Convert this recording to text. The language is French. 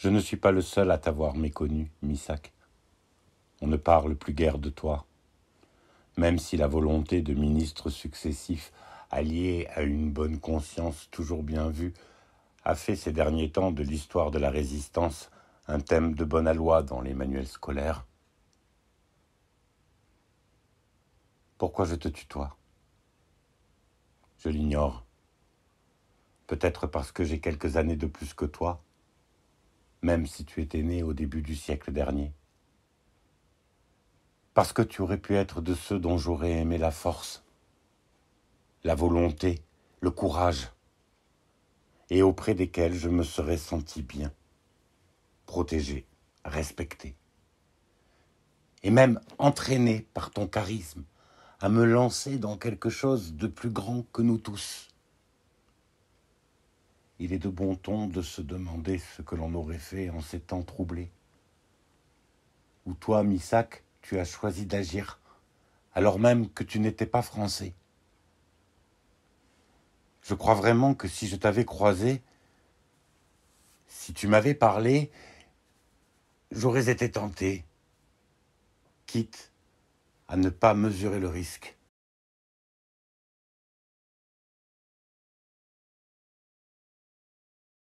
Je ne suis pas le seul à t'avoir méconnu, Missac. On ne parle plus guère de toi. Même si la volonté de ministres successifs, alliée à une bonne conscience toujours bien vue, a fait ces derniers temps de l'histoire de la résistance un thème de bon aloi dans les manuels scolaires. Pourquoi je te tutoie Je l'ignore. Peut-être parce que j'ai quelques années de plus que toi, même si tu étais né au début du siècle dernier. Parce que tu aurais pu être de ceux dont j'aurais aimé la force, la volonté, le courage, et auprès desquels je me serais senti bien, protégé, respecté, et même entraîné par ton charisme à me lancer dans quelque chose de plus grand que nous tous il est de bon ton de se demander ce que l'on aurait fait en ces temps troublés. Ou toi, Missac, tu as choisi d'agir, alors même que tu n'étais pas français. Je crois vraiment que si je t'avais croisé, si tu m'avais parlé, j'aurais été tenté, quitte à ne pas mesurer le risque.